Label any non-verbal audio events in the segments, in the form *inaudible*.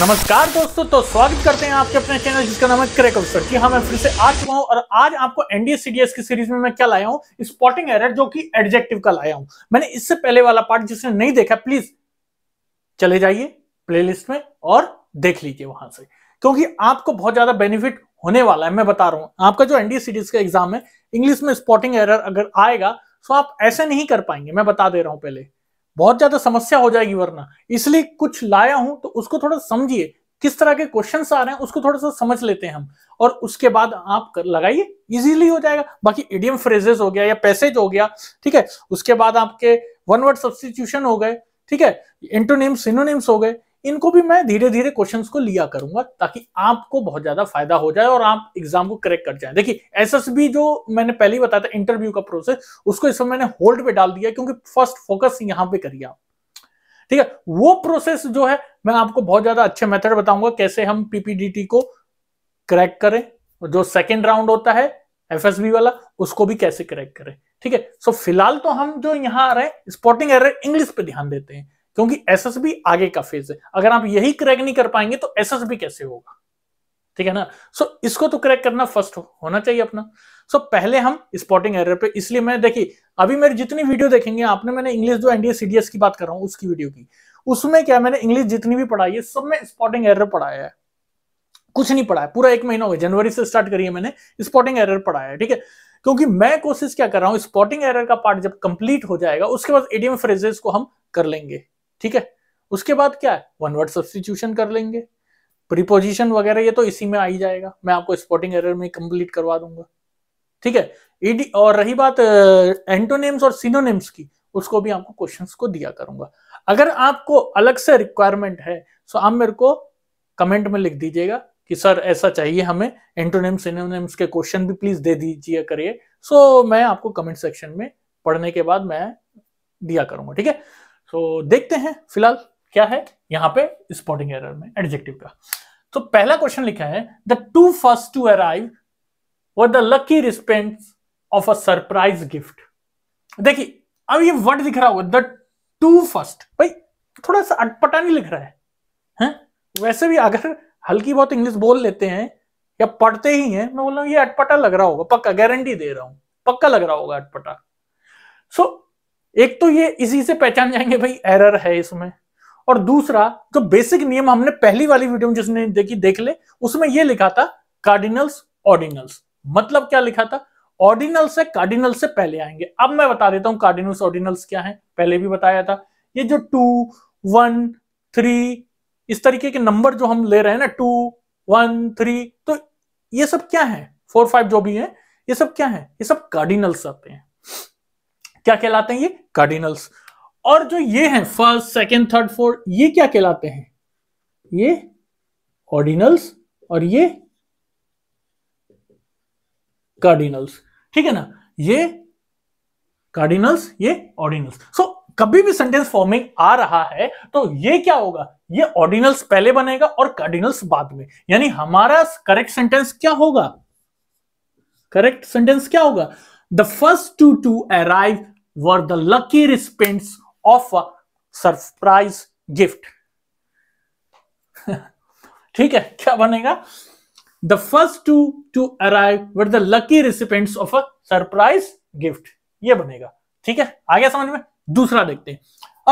नमस्कार दोस्तों तो स्वागत करते हैं आपके अपने चैनल जिसका नाम है क्रेक अवसर जी हाँ मैं फिर से आ चुका हूँ और आज आपको एनडीए सीडीएस की सीरीज में मैं क्या लाया हूँ स्पॉटिंग एरर जो कि एडजेक्टिव का लाया हूँ मैंने इससे पहले वाला पार्ट जिसने नहीं देखा प्लीज चले जाइए प्लेलिस्ट में और देख लीजिए वहां से क्योंकि आपको बहुत ज्यादा बेनिफिट होने वाला है मैं बता रहा हूँ आपका जो एनडीए सीडीएस का एग्जाम है इंग्लिश में स्पॉटिंग एरर अगर आएगा तो आप ऐसे नहीं कर पाएंगे मैं बता दे रहा हूँ पहले बहुत ज्यादा समस्या हो जाएगी वरना इसलिए कुछ लाया हूं तो उसको थोड़ा समझिए किस तरह के क्वेश्चन आ रहे हैं उसको थोड़ा सा समझ लेते हैं हम और उसके बाद आप लगाइए इजीली हो जाएगा बाकी इडियम फ्रेजेस हो गया या पैसेज हो गया ठीक है उसके बाद आपके वन वर्ड सब्सटीट्यूशन हो गए ठीक है इंटोनिम्स इनोनिम्स हो गए इनको भी मैं धीरे धीरे क्वेश्चन को लिया करूंगा ताकि आपको बहुत ज्यादा फायदा हो जाए और आप एग्जाम को करेक्ट कर जाए देखिए एस जो मैंने पहले ही बताया था इंटरव्यू का प्रोसेस उसको इस समय मैंने होल्ड पे डाल दिया क्योंकि फर्स्ट फोकस यहां पे करिए आप ठीक है वो प्रोसेस जो है मैं आपको बहुत ज्यादा अच्छे मेथड बताऊंगा कैसे हम पीपीडीटी को क्रैक करें जो सेकेंड राउंड होता है एफएसबी वाला उसको भी कैसे क्रैक करें ठीक है सो फिलहाल तो हम जो यहां आ रहे हैं स्पॉटिंग एरर इंग्लिश पे ध्यान देते हैं क्योंकि एसएसबी आगे का फेज है अगर आप यही क्रैक नहीं कर पाएंगे तो एसएसबी कैसे होगा ठीक है ना सो so, इसको तो क्रैक करना फर्स्ट हो, होना चाहिए अपना सो so, पहले हम स्पॉटिंग एरर पे इसलिए मैं देखिए अभी मेरी जितनी वीडियो देखेंगे आपने मैंने इंग्लिश जो एनडीए सीडीएस की बात कर रहा हूं उसकी वीडियो की उसमें क्या मैंने इंग्लिश जितनी भी पढ़ाई है सब में स्पॉटिंग एरर पढ़ाया है कुछ नहीं पढ़ा है पूरा एक महीना हो गया जनवरी से स्टार्ट करिए मैंने स्पॉटिंग एरर पढ़ाया है ठीक है क्योंकि मैं कोशिश क्या कर रहा हूं स्पॉटिंग एरर का पार्ट जब कंप्लीट हो जाएगा उसके बाद एडीएम फ्रेजेस को हम कर लेंगे ठीक है उसके बाद क्या है वन वर्ड सब्सटीट्यूशन कर लेंगे प्रीपोजिशन वगैरह ये तो इसी में आ ही जाएगा मैं आपको स्पॉटिंग एरर में कंप्लीट करवा दूंगा ठीक है ईडी और रही बात एंटोनेम्स uh, और सिनोनेम्स की उसको भी आपको क्वेश्चन को दिया करूंगा अगर आपको अलग से रिक्वायरमेंट है तो आप मेरे को कमेंट में लिख दीजिएगा कि सर ऐसा चाहिए हमें एंटोनेम्स सिनोनेम्स के क्वेश्चन भी प्लीज दे दीजिए करिए सो मैं आपको कमेंट सेक्शन में पढ़ने के बाद मैं दिया करूंगा ठीक है तो देखते हैं फिलहाल क्या है यहां पे स्पॉटिंग एरर में एडजेक्टिव का तो पहला क्वेश्चन लिखा है the two first to arrive were the lucky recipient of a surprise gift देखिए अब ये वर्ड दिख रहा होगा द टू फर्स्ट भाई थोड़ा सा अटपटा नहीं लिख रहा है, हैं वैसे भी अगर हल्की बहुत इंग्लिश बोल लेते हैं या पढ़ते ही हैं मैं बोल रहा हूं ये अटपटा लग रहा होगा पक्का गारंटी दे रहा हूं पक्का लग रहा होगा अटपटा सो so, एक तो ये इसी से पहचान जाएंगे भाई एरर है इसमें और दूसरा जो बेसिक नियम हमने पहली वाली वीडियो में जिसने देखी देख ले उसमें ये लिखा था कार्डिनल्स ऑर्डिनल्स मतलब क्या लिखा था ऑर्डिनल से कार्डिनल से पहले आएंगे अब मैं बता देता हूं कार्डिनल्स ऑर्डिनल्स क्या है पहले भी बताया था ये जो टू वन थ्री इस तरीके के नंबर जो हम ले रहे हैं ना टू वन थ्री तो ये सब क्या है फोर फाइव जो भी है ये सब क्या है ये सब कार्डिनल्स आते हैं क्या कहलाते हैं ये कार्डिनल्स और जो ये हैं फर्स्ट सेकंड थर्ड फोर्थ ये क्या कहलाते हैं ये ऑर्डिनल्स और ये कार्डिनल्स ठीक है ना ये कार्डिनल्स ये ऑर्डिनल्स सो so, कभी भी सेंटेंस फॉर्मिंग आ रहा है तो ये क्या होगा ये ऑर्डिनल्स पहले बनेगा और कार्डिनल्स बाद में यानी हमारा करेक्ट सेंटेंस क्या होगा करेक्ट सेंटेंस क्या होगा The first two to arrive were the lucky recipients of a surprise gift. *laughs* ठीक है क्या बनेगा the first two to arrive with the lucky recipients of a surprise gift ये बनेगा ठीक है आ गया समझ में दूसरा देखते हैं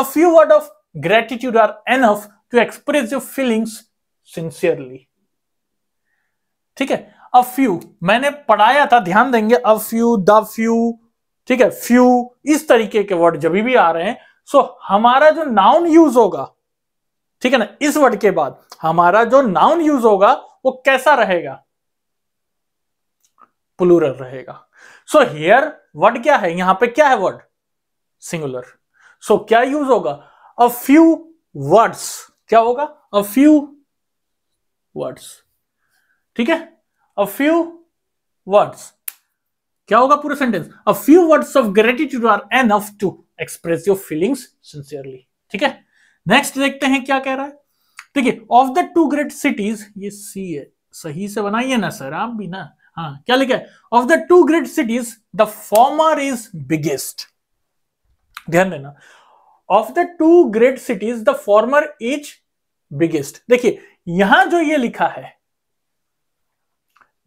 a few word of gratitude are enough to express your feelings sincerely ठीक है अ फ्यू मैंने पढ़ाया था ध्यान देंगे अ फ्यू द फ्यू ठीक है फ्यू इस तरीके के वर्ड जब भी आ रहे हैं सो हमारा जो नाउन यूज होगा ठीक है ना इस वर्ड के बाद हमारा जो नाउन यूज होगा वो कैसा रहेगा प्लूरल रहेगा सो हियर वर्ड क्या है यहां पे क्या है वर्ड सिंगुलर सो so, क्या यूज होगा अ फ्यू वर्ड्स क्या होगा अ फ्यू वर्ड्स ठीक है अ फ्यू वर्ड्स क्या होगा पूरा sentence a few words of gratitude are enough to express your feelings sincerely ठीक है नेक्स्ट देखते हैं क्या कह रहा है ठीक है of the two great cities ये सी है सही से बनाइए ना सर आप भी ना हाँ क्या लिखा है of the two great cities the former is biggest ध्यान देना of the two great cities the former is biggest देखिए यहां जो ये लिखा है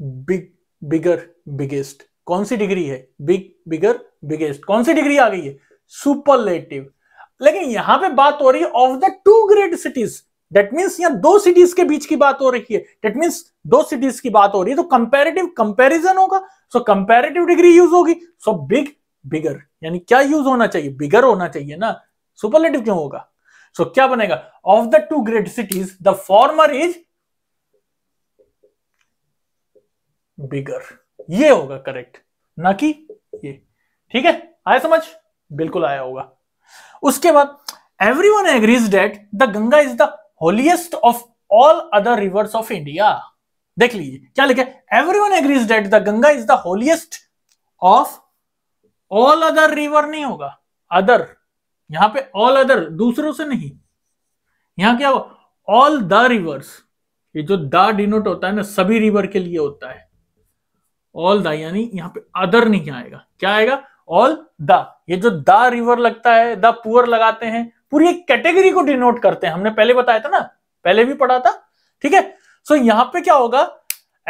बिग बिगर बिगेस्ट कौन सी डिग्री है बिग बिगर बिगेस्ट कौन सी डिग्री आ गई है सुपरलेटिव लेकिन यहां पे बात हो रही है of the two great cities that means यहां दो सिटीज के बीच की बात हो रही है डेट मीन्स दो सिटीज की बात हो रही है तो कंपेरेटिव कंपेरिजन होगा सो कंपेरेटिव डिग्री यूज होगी सो बिग बिगर यानी क्या यूज होना चाहिए बिगर होना चाहिए ना सुपरलेटिव क्यों होगा सो so, क्या बनेगा of the two great cities the former is bigger ये होगा करेक्ट ना कि ये ठीक है आया समझ बिल्कुल आया होगा उसके बाद everyone agrees that the Ganga is the holiest of all other rivers of India देख लीजिए क्या लिखे everyone agrees that the Ganga is the holiest of all other river नहीं होगा अदर यहां पे ऑल अदर दूसरों से नहीं यहां क्या ऑल द रिवर्स ये जो द डिनोट होता है ना सभी रिवर के लिए होता है ऑल द यानी यहाँ पे अदर नहीं आएगा क्या आएगा ऑल द ये जो द रिवर लगता है द पुअर लगाते हैं पूरी एक कैटेगरी को डिनोट करते हैं हमने पहले बताया था ना पहले भी पढ़ा था ठीक है सो यहाँ पे क्या होगा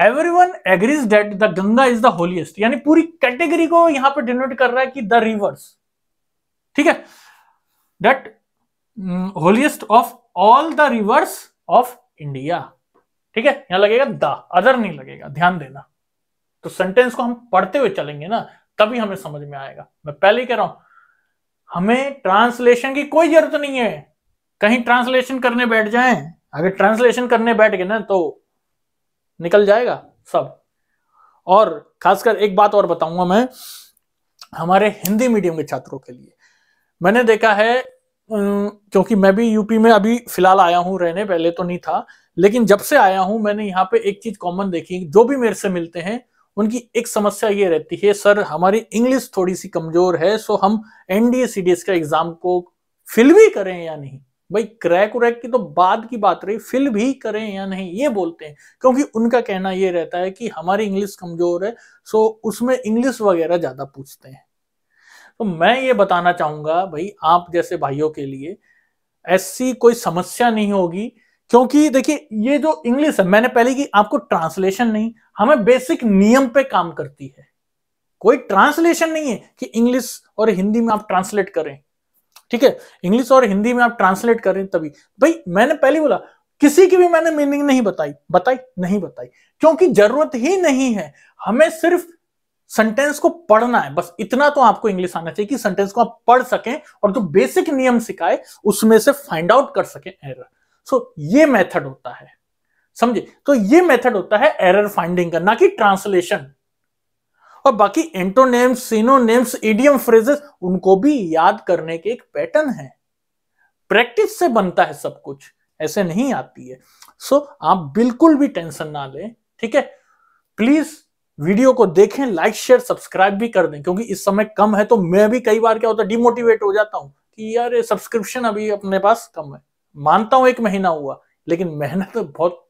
everyone agrees that the Ganga is the holiest यानी पूरी कैटेगरी को यहां पे डिनोट कर रहा है कि द रिवर्स ठीक है that holiest of all the rivers of India ठीक है यहां लगेगा द अदर नहीं लगेगा ध्यान देना तो सेंटेंस को हम पढ़ते हुए चलेंगे ना तभी हमें समझ में आएगा मैं पहले ही कह रहा हूं हमें ट्रांसलेशन की कोई जरूरत नहीं है कहीं ट्रांसलेशन करने बैठ जाए अगर ट्रांसलेशन करने बैठ गए ना तो निकल जाएगा सब और खासकर एक बात और बताऊंगा मैं हमारे हिंदी मीडियम के छात्रों के लिए मैंने देखा है क्योंकि मैं भी यूपी में अभी फिलहाल आया हूँ रहने पहले तो नहीं था लेकिन जब से आया हूं मैंने यहाँ पे एक चीज कॉमन देखी जो भी मेरे से मिलते हैं उनकी एक समस्या ये रहती है सर हमारी इंग्लिश थोड़ी सी कमजोर है सो हम एनडीए सीडीएस का एग्जाम को फिल भी करें या नहीं भाई क्रैक उरैक की तो बाद की बात रही फिल भी करें या नहीं ये बोलते हैं क्योंकि उनका कहना ये रहता है कि हमारी इंग्लिश कमजोर है सो उसमें इंग्लिश वगैरह ज्यादा पूछते हैं तो मैं ये बताना चाहूंगा भाई आप जैसे भाइयों के लिए ऐसी कोई समस्या नहीं होगी क्योंकि देखिए ये जो इंग्लिश है मैंने पहले की आपको ट्रांसलेशन नहीं हमें बेसिक नियम पे काम करती है कोई ट्रांसलेशन नहीं है कि इंग्लिश और हिंदी में आप ट्रांसलेट करें ठीक है इंग्लिश और हिंदी में आप ट्रांसलेट करें तभी भाई मैंने पहले बोला किसी की भी मैंने मीनिंग नहीं बताई बताई नहीं बताई क्योंकि जरूरत ही नहीं है हमें सिर्फ सेंटेंस को पढ़ना है बस इतना तो आपको इंग्लिश आना चाहिए कि सेंटेंस को आप पढ़ सकें और जो तो बेसिक नियम सिखाए उसमें से फाइंड आउट कर सकें एरर सो ये मेथड होता है समझे तो ये मेथड होता है एरर फाइंडिंग का ना कि ट्रांसलेशन और बाकी एंटोनेम्स सिनोनेम्स इडियम फ्रेजेस उनको भी याद करने के एक पैटर्न है प्रैक्टिस से बनता है सब कुछ ऐसे नहीं आती है सो so, आप बिल्कुल भी टेंशन ना लें ठीक है प्लीज वीडियो को देखें लाइक शेयर सब्सक्राइब भी कर दें क्योंकि इस समय कम है तो मैं भी कई बार क्या होता है डिमोटिवेट हो जाता हूं कि यार सब्सक्रिप्शन अभी अपने पास कम है मानता हूं एक महीना हुआ लेकिन मेहनत तो बहुत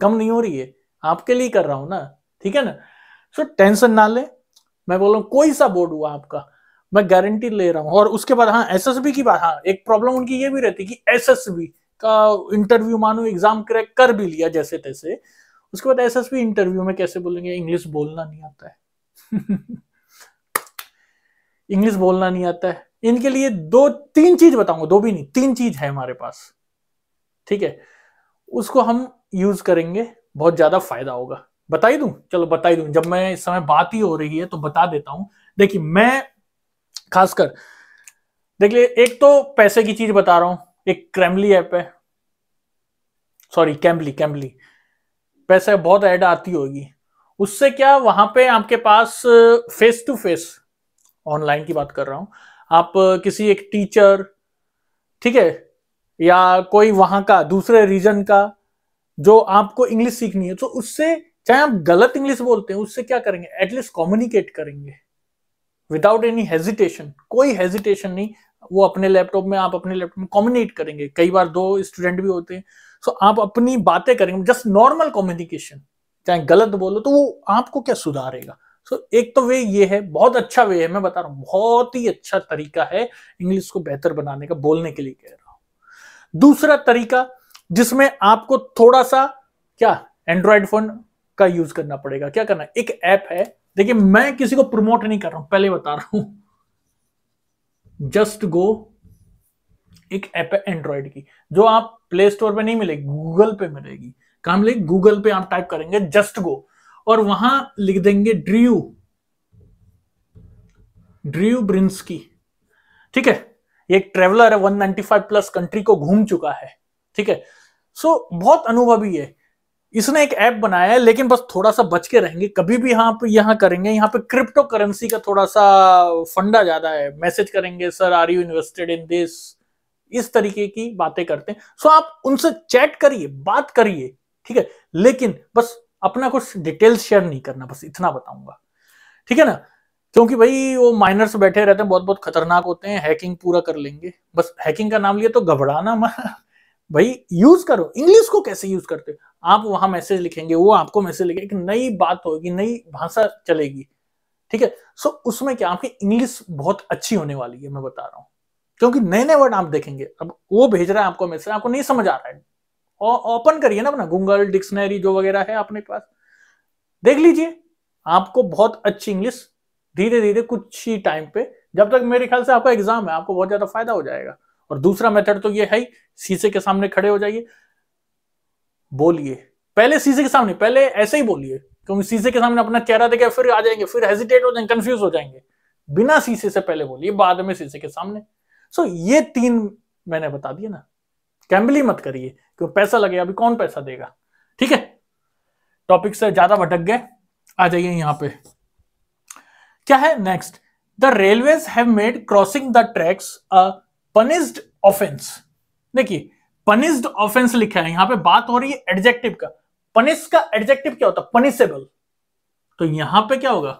कम नहीं हो रही है आपके लिए कर रहा हूं ना ठीक है ना सो टेंशन ना ले मैं बोल रहा हूँ कोई सा बोर्ड हुआ आपका मैं गारंटी ले रहा हूँ और उसके बाद हाँ एस की बात हाँ एक प्रॉब्लम उनकी ये भी रहती कि एस का इंटरव्यू मानो एग्जाम क्रैक कर भी लिया जैसे तैसे उसके बाद एस इंटरव्यू में कैसे बोलेंगे इंग्लिश बोलना नहीं आता है इंग्लिश *laughs* बोलना नहीं आता है इनके लिए दो तीन चीज बताऊंगा दो भी नहीं तीन चीज है हमारे पास ठीक है उसको हम यूज करेंगे बहुत ज्यादा फायदा होगा बताई दू चलो बताई दू जब मैं इस समय बात ही हो रही है तो बता देता हूं देखिए मैं खासकर देखिए एक तो पैसे की चीज बता रहा हूं एक क्रेमली ऐप है सॉरी कैम्बली कैम्बली पैसे बहुत ऐड आती होगी उससे क्या वहां पे आपके पास फेस टू फेस ऑनलाइन की बात कर रहा हूं आप किसी एक टीचर ठीक है या कोई वहां का दूसरे रीजन का जो आपको इंग्लिश सीखनी है तो उससे चाहे आप गलत इंग्लिश बोलते हैं उससे क्या करेंगे एटलीस्ट कम्युनिकेट करेंगे विदाउट एनी हेजिटेशन कोई हेजिटेशन नहीं वो अपने लैपटॉप में आप अपने लैपटॉप में कम्युनिकेट करेंगे कई बार दो स्टूडेंट भी होते हैं सो तो आप अपनी बातें करेंगे जस्ट नॉर्मल कम्युनिकेशन चाहे गलत बोलो तो वो आपको क्या सुधारेगा सो तो एक तो वे ये है बहुत अच्छा वे है मैं बता रहा हूं बहुत ही अच्छा तरीका है इंग्लिश को बेहतर बनाने का बोलने के लिए कह रहा हूं दूसरा तरीका जिसमें आपको थोड़ा सा क्या एंड्रॉयड फोन का यूज करना पड़ेगा क्या करना एक ऐप है देखिए मैं किसी को प्रमोट नहीं कर रहा हूं पहले बता रहा हूं जस्ट गो एक ऐप है एंड्रॉयड की जो आप प्ले स्टोर पे नहीं मिलेगी गूगल पे मिलेगी कहा मिलेगी गूगल पे आप टाइप करेंगे जस्ट गो और वहां लिख देंगे ड्रियू ड्रियू की ठीक है ये एक ट्रेवलर है 195 प्लस कंट्री को घूम चुका है ठीक है सो बहुत अनुभवी है इसने एक ऐप बनाया है लेकिन बस थोड़ा सा बच के रहेंगे कभी भी यहाँ पे यहाँ करेंगे यहाँ पे क्रिप्टो करेंसी का थोड़ा सा फंडा ज्यादा है मैसेज करेंगे sir are you invested in this इस तरीके की बातें करते हैं सो आप उनसे चैट करिए बात करिए ठीक है लेकिन बस अपना कुछ डिटेल्स शेयर नहीं करना बस इतना बताऊंगा ठीक है ना क्योंकि भाई वो माइनर्स बैठे रहते हैं बहुत बहुत खतरनाक होते हैं हैकिंग पूरा कर लेंगे बस हैकिंग का नाम लिया तो घबराना मत *laughs* भाई यूज करो इंग्लिश को कैसे यूज करते हो आप वहां मैसेज लिखेंगे वो आपको मैसेज लिखेंगे एक नई बात होगी नई भाषा चलेगी ठीक है सो उसमें क्या आपकी इंग्लिश बहुत अच्छी होने वाली है मैं बता रहा हूँ क्योंकि नए नए वर्ड आप देखेंगे अब वो भेज रहा है आपको मैसेज आपको नहीं समझ आ रहा है ओपन करिए ना अपना गूगल डिक्शनरी जो वगैरह है अपने पास देख लीजिए आपको बहुत अच्छी इंग्लिश धीरे धीरे कुछ ही टाइम पे जब तक मेरे ख्याल से आपका एग्जाम है आपको बहुत ज्यादा फायदा हो जाएगा और दूसरा मेथड तो ये है शीशे के सामने खड़े हो जाइए बोलिए पहले शीशे के सामने पहले ऐसे ही बोलिए क्योंकि शीशे के सामने अपना चेहरा देखे फिर आ जाएंगे फिर हेजिटेट हो जाएंगे कंफ्यूज हो जाएंगे बिना शीशे से पहले बोलिए बाद में शीशे के सामने सो ये तीन मैंने बता दिया ना कैम्बली मत करिए क्यों पैसा लगेगा अभी कौन पैसा देगा ठीक है टॉपिक से ज्यादा भटक गए आ जाइए यहां पे क्या है next the railway have made crossing the tracks a punished offence देखिए पनिस्ड ऑफेंस लिखा है यहां पे बात हो रही है एडजेक्टिव का पनिस का एडजेक्टिव क्या होता है पनिसेबल तो यहां पे क्या होगा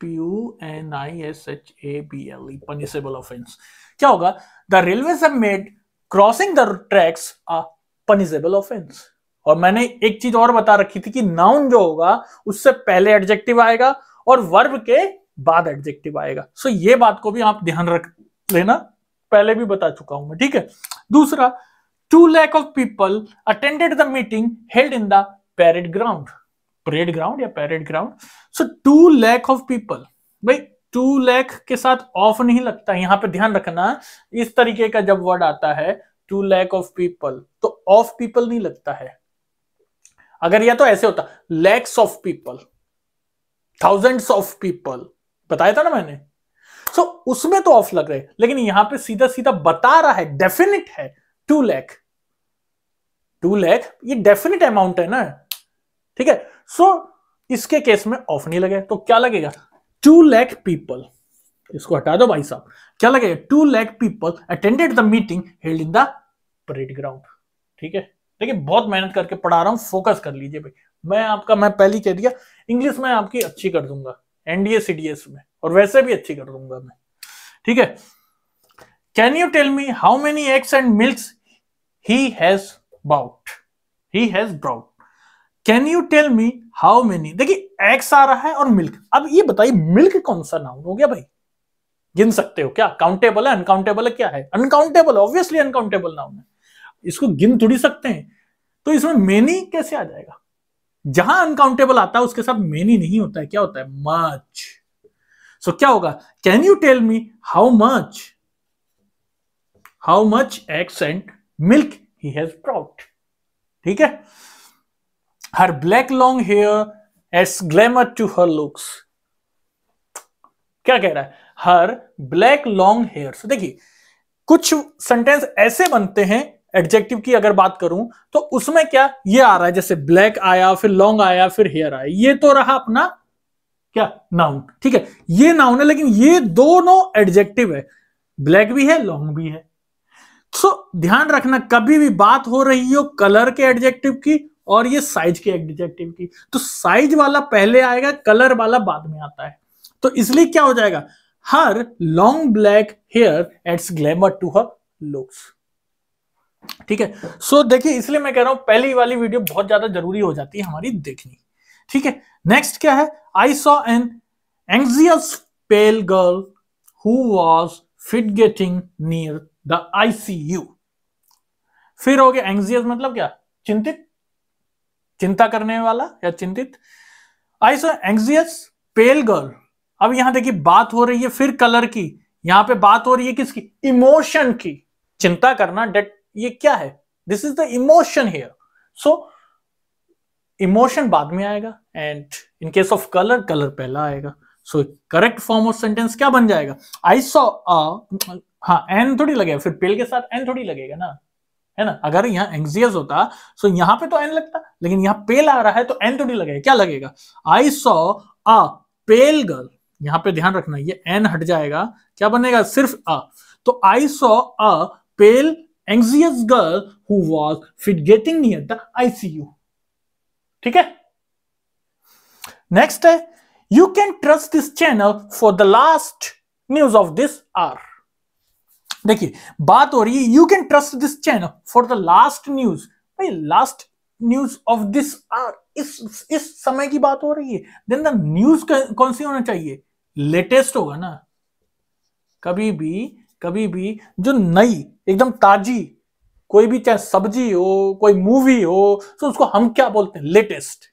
P U N I S H A B L punishable offence क्या होगा the railway made crossing the tracks punishable offence और मैंने एक चीज और बता रखी थी कि नाउन जो होगा उससे पहले एडजेक्टिव आएगा और वर्ब के बाद एडजेक्टिव आएगा सो ये बात को भी आप ध्यान रख लेना पहले भी बता चुका हूं मैं ठीक है दूसरा two lakh of people attended the meeting held in the parade ground parade ground या parade ground so two lakh of people भाई टू लैख के साथ ऑफ नहीं लगता यहाँ पे ध्यान रखना इस तरीके का जब वर्ड आता है टू लैख ऑफ पीपल तो ऑफ पीपल नहीं लगता है अगर यह तो ऐसे होता lakhs of people thousands of people बताया था ना मैंने सो so, उसमें तो ऑफ लग रहे लेकिन यहां पे सीधा सीधा बता रहा है डेफिनेट है टू लैख टू लैख ये डेफिनेट अमाउंट है ना ठीक है सो so, इसके केस में ऑफ नहीं लगे तो क्या लगेगा टू लैख पीपल इसको हटा दो भाई साहब क्या लगेगा two lakh people attended the meeting held in the parade ground ठीक है देखिए बहुत मेहनत करके पढ़ा रहा हूं फोकस कर लीजिए भाई मैं आपका मैं पहली कह दिया इंग्लिश में आपकी अच्छी कर दूंगा एनडीए सीडीएस में और वैसे भी अच्छी कर दूंगा मैं ठीक है can you tell me how many eggs and milk he has bought he has brought can you tell me how many देखिए एक्स आ रहा है और मिल्क अब ये बताइए मिल्क कौन सा नाउन हो गया भाई गिन सकते हो क्या काउंटेबल है अनकाउंटेबल है क्या है अनकाउंटेबल ऑब्वियसली अनकाउंटेबल नाउन है इसको गिन थोड़ी सकते हैं तो इसमें मेनी कैसे आ जाएगा जहां अनकाउंटेबल आता है उसके साथ मेनी नहीं होता है क्या होता है मच सो क्या होगा can you tell me how much how much eggs and milk he has brought ठीक है her black long hair adds glamour to her looks क्या कह रहा है हर ब्लैक लॉन्ग हेयर देखिए कुछ सेंटेंस ऐसे बनते हैं एडजेक्टिव की अगर बात करूं तो उसमें क्या ये आ रहा है जैसे ब्लैक आया फिर लॉन्ग आया फिर हेयर आया ये तो रहा अपना क्या नाउन ठीक है ये नाउन है लेकिन ये दोनों एडजेक्टिव है ब्लैक भी है लॉन्ग भी है सो so, ध्यान रखना कभी भी बात हो रही हो कलर के एडजेक्टिव की और ये साइज की एडजेक्टिव की तो साइज वाला पहले आएगा कलर वाला बाद में आता है तो इसलिए क्या हो जाएगा her long black hair adds glamour to her looks ठीक है सो so, देखिए इसलिए मैं कह रहा हूं पहली वाली वीडियो बहुत ज्यादा जरूरी हो जाती है हमारी देखनी ठीक है नेक्स्ट क्या है I saw an anxious pale girl who was fit getting near the ICU फिर हो गया एंगजियस मतलब क्या चिंतित चिंता करने वाला या चिंतित आई सो एंग्जियस पेल गर्ल अब यहां देखिए बात हो रही है फिर कलर की यहां पे बात हो रही है किसकी इमोशन की चिंता करना डेट ये क्या है this is the emotion here so emotion बाद में आएगा and in case of colour colour पहला आएगा so correct form of sentence क्या बन जाएगा आई सो हाँ एन थोड़ी लगेगा फिर पेल के साथ एन थोड़ी लगेगा ना है ना अगर यहाँ एंग्जियस होता सो यहाँ पे तो एन लगता लेकिन यहाँ पेल आ रहा है तो एन तो नहीं लगेगा क्या लगेगा आई सॉ अ पेल गर्ल यहाँ पे ध्यान रखना ये एन हट जाएगा क्या बनेगा सिर्फ अ तो I saw a pale anxious girl who was fit getting near the ICU ठीक है नेक्स्ट है you can trust this channel for the last news of this hour देखिए बात हो रही है you can trust this channel for the last news भाई last news of this hour इस इस समय की बात हो रही है देन द न्यूज कौन सी होना चाहिए लेटेस्ट होगा ना कभी भी कभी भी जो नई एकदम ताजी कोई भी चाहे सब्जी हो कोई मूवी हो सो तो उसको हम क्या बोलते हैं लेटेस्ट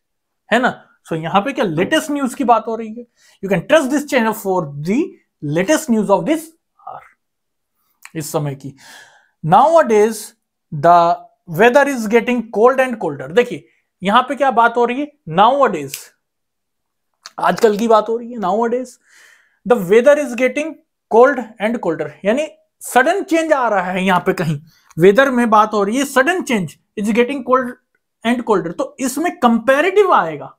है ना सो so, यहां पे क्या लेटेस्ट न्यूज की बात हो रही है you can trust this channel for the latest news of this इस समय की now days the weather is getting cold and colder देखिए यहां पे क्या बात हो रही है नाउ डेज आजकल की बात हो रही है now days the weather is getting cold and colder यानी सडन चेंज आ रहा है यहां पे कहीं वेदर में बात हो रही है sudden change is getting cold and colder तो इसमें कंपेरेटिव आएगा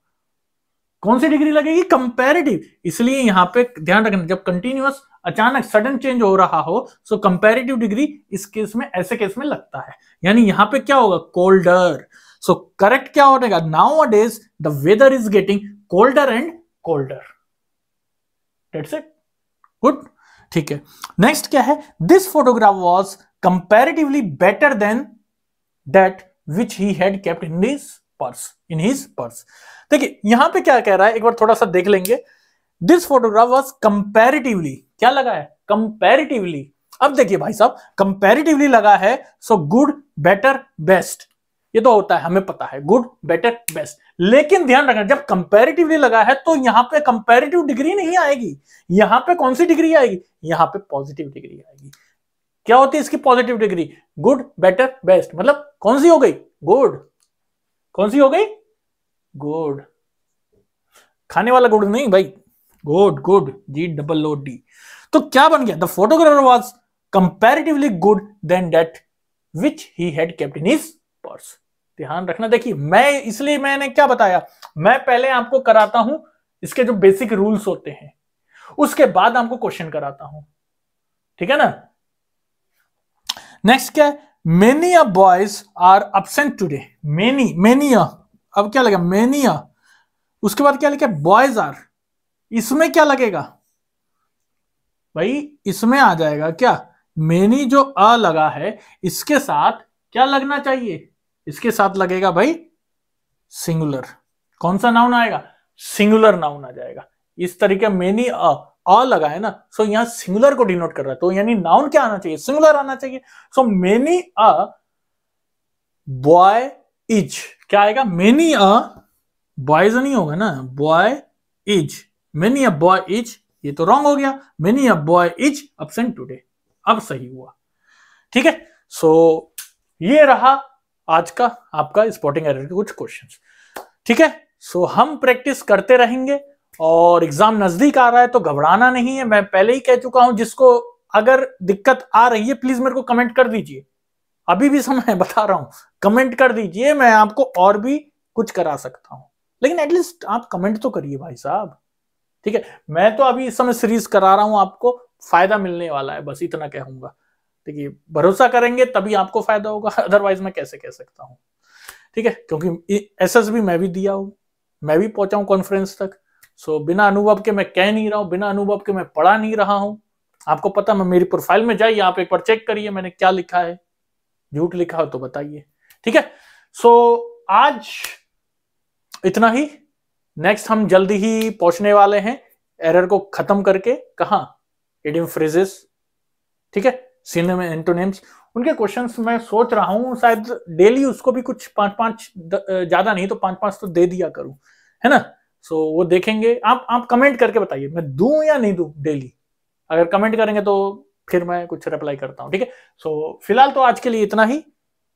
कौन सी डिग्री लगेगी कंपेरेटिव इसलिए यहां पे ध्यान रखना जब कंटिन्यूअस अचानक सडन चेंज हो रहा हो सो कंपेरेटिव डिग्री इस केस में ऐसे केस में लगता है यानी यहां पे क्या होगा कोल्डर सो करेक्ट क्या होगा now a days the weather is getting colder and colder that's it good ठीक है नेक्स्ट क्या है this photograph was comparatively better than that which he had kept in this purse in his purse देखिए यहां पे क्या कह रहा है एक बार थोड़ा सा देख लेंगे दिस फोटोग्राफ वॉज कंपेरिटिवली क्या लगा है कंपेरिटिवली अब देखिए भाई साहब कंपेरिटिवली लगा है सो गुड बेटर बेस्ट ये तो होता है हमें पता है गुड बेटर बेस्ट लेकिन ध्यान रखना जब कंपेरिटिवली लगा है तो यहां पे कंपेरिटिव डिग्री नहीं आएगी यहां पे कौन सी डिग्री आएगी यहां पे पॉजिटिव डिग्री आएगी क्या होती है इसकी positive degree good better best मतलब कौन सी हो गई गुड कौन सी हो गई गुड खाने वाला गुड नहीं भाई good good G double O D तो क्या बन गया the photographer was comparatively good than that which he had kept in purse ध्यान रखना देखिए मैं इसलिए मैंने क्या बताया मैं पहले आपको कराता हूं इसके जो बेसिक रूल्स होते हैं उसके बाद आपको क्वेश्चन कराता हूं ठीक है ना नेक्स्ट क्या है many a boys are absent today many many अब क्या लगा मेनी उसके बाद क्या लिखा बॉयज आर इसमें क्या लगेगा भाई इसमें आ जाएगा क्या मेनी जो अ लगा है इसके साथ क्या लगना चाहिए इसके साथ लगेगा भाई सिंगुलर कौन सा नाउन आएगा सिंगुलर नाउन आ जाएगा इस तरीके मेनी अ आ लगा है ना सो so, यहां सिंगुलर को डिनोट कर रहा है तो यानी नाउन क्या आना चाहिए सिंगुलर आना चाहिए so many a boy is क्या आएगा मेनी अ बॉयज नहीं होगा ना boy is many a boy is ये तो रॉन्ग हो गया many a boy is absent today अब सही हुआ ठीक है सो ये रहा आज का आपका स्पॉटिंग एरर के कुछ क्वेश्चन ठीक है सो हम प्रैक्टिस करते रहेंगे और एग्जाम नजदीक आ रहा है तो घबराना नहीं है मैं पहले ही कह चुका हूं जिसको अगर दिक्कत आ रही है प्लीज मेरे को कमेंट कर दीजिए अभी भी समय *laughs* बता रहा हूं कमेंट कर दीजिए मैं आपको और भी कुछ करा सकता हूं लेकिन एटलीस्ट आप कमेंट तो करिए भाई साहब ठीक है मैं तो अभी इस समय सीरीज करा रहा हूं आपको फायदा मिलने वाला है बस इतना कहूंगा ठीक है भरोसा करेंगे तभी आपको फायदा होगा अदरवाइज *laughs* मैं कैसे कह सकता हूँ ठीक है क्योंकि एस एस मैं भी दिया हूँ मैं भी पहुंचा हूँ कॉन्फ्रेंस तक सो बिना अनुभव के मैं कह नहीं रहा हूँ बिना अनुभव के मैं पढ़ा नहीं रहा हूँ आपको पता मैं मेरी प्रोफाइल में जाइए आप एक बार चेक करिए मैंने क्या लिखा है झूठ लिखा हो तो बताइए ठीक है सो आज इतना ही नेक्स्ट हम जल्दी ही पहुंचने वाले हैं एरर को खत्म करके कहा इडियम फ्रेजेस ठीक है सिनेम एंटोनिम्स उनके क्वेश्चंस मैं सोच रहा हूं शायद डेली उसको भी कुछ पांच पांच ज्यादा नहीं तो पांच पांच तो दे दिया करूं है ना सो so, वो देखेंगे आप आप कमेंट करके बताइए मैं दू या नहीं दू डेली अगर कमेंट करेंगे तो फिर मैं कुछ रिप्लाई करता हूँ ठीक है सो फिलहाल तो आज के लिए इतना ही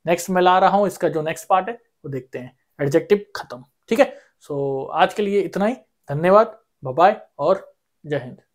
नेक्स्ट मैं ला रहा हूँ इसका जो नेक्स्ट पार्ट है वो देखते हैं एडजेक्टिव खत्म ठीक है सो आज के लिए इतना ही धन्यवाद बाय और जय हिंद